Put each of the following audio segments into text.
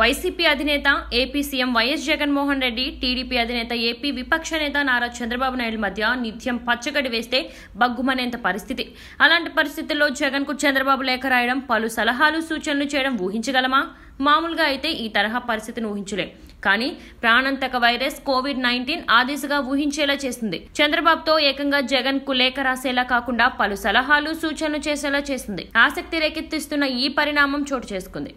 YCP అధినేత AP CM YS Jaganmohan Reddy TDP అధినేత AP విపక్ష నేత నారా చంద్రబాబు నాయుడు మధ్య నిత్యం పచ్చగడి వేస్తే బగ్గుమనేంత పరిస్థితి అలాంటి పరిస్థితుల్లో జగన్కు చంద్రబాబు లేఖ రాయడం పలు సలహాలు సూచనలు చేయడం ఊహించగలమా మామూలుగా అయితే ఈ తరహా పరిస్థితిని ఊహించలేం కానీ ప్రాణంతక వైరస్ కోవిడ్ నైన్టీన్ ఆ దిశగా ఊహించేలా చేసింది చంద్రబాబుతో ఏకంగా జగన్ కు లేఖ రాసేలా కాకుండా పలు సలహాలు సూచనలు చేసేలా చేసింది ఆసక్తి రేకెత్తిస్తున్న ఈ పరిణామం చోటు చేసుకుంది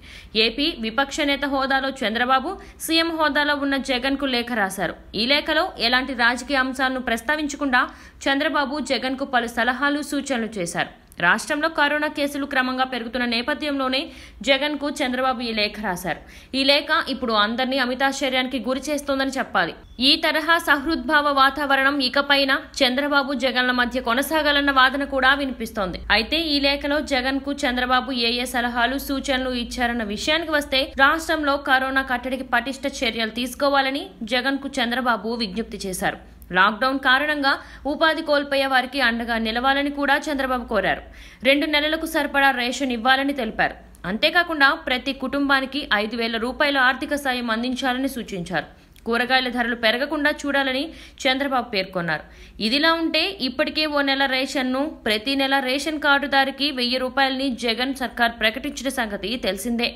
ఏపీ విపక్ష నేత హోదాలో చంద్రబాబు సీఎం హోదాలో ఉన్న జగన్ కు లేఖ రాశారు ఈ లేఖలో ఎలాంటి రాజకీయ అంశాలను ప్రస్తావించకుండా చంద్రబాబు జగన్ కు పలు సలహాలు సూచనలు చేశారు రాష్ట్రంలో కరోనా కేసులు క్రమంగా పెరుగుతున్న నేపథ్యంలోనే జగన్ కు చంద్రబాబు ఈ లేఖ రాశారు ఈ లేఖ ఇప్పుడు అందరినీ అమితాశ్చర్యానికి గురి చేస్తోందని చెప్పాలి ఈ తరహా సహృద్భావ వాతావరణం ఇకపైన చంద్రబాబు జగన్ల మధ్య కొనసాగాలన్న వాదన కూడా వినిపిస్తోంది అయితే ఈ లేఖలో జగన్ కు చంద్రబాబు ఏ ఏ సలహాలు సూచనలు ఇచ్చారన్న విషయానికి వస్తే రాష్ట్రంలో కరోనా కట్టడికి పటిష్ట చర్యలు తీసుకోవాలని జగన్ కు చంద్రబాబు విజ్ఞప్తి చేశారు లాక్డౌన్ కారణంగా ఉపాధి కోల్పోయే వారికి అండగా నిలవాలని కూడా చంద్రబాబు కోరారు రెండు నెలలకు సరిపడా రేషన్ ఇవ్వాలని తెలిపారు అంతేకాకుండా ప్రతి కుటుంబానికి ఐదు వేల రూపాయల ఆర్థిక సాయం అందించాలని సూచించారు కూరగాయల ధరలు పెరగకుండా చూడాలని చంద్రబాబు పేర్కొన్నారు ఇదిలా ఉంటే ఇప్పటికే ఓ నెల రేషన్ను ప్రతి నెల రేషన్ కార్డుదారికి వెయ్యి రూపాయలని జగన్ సర్కార్ ప్రకటించిన సంగతి తెలిసిందే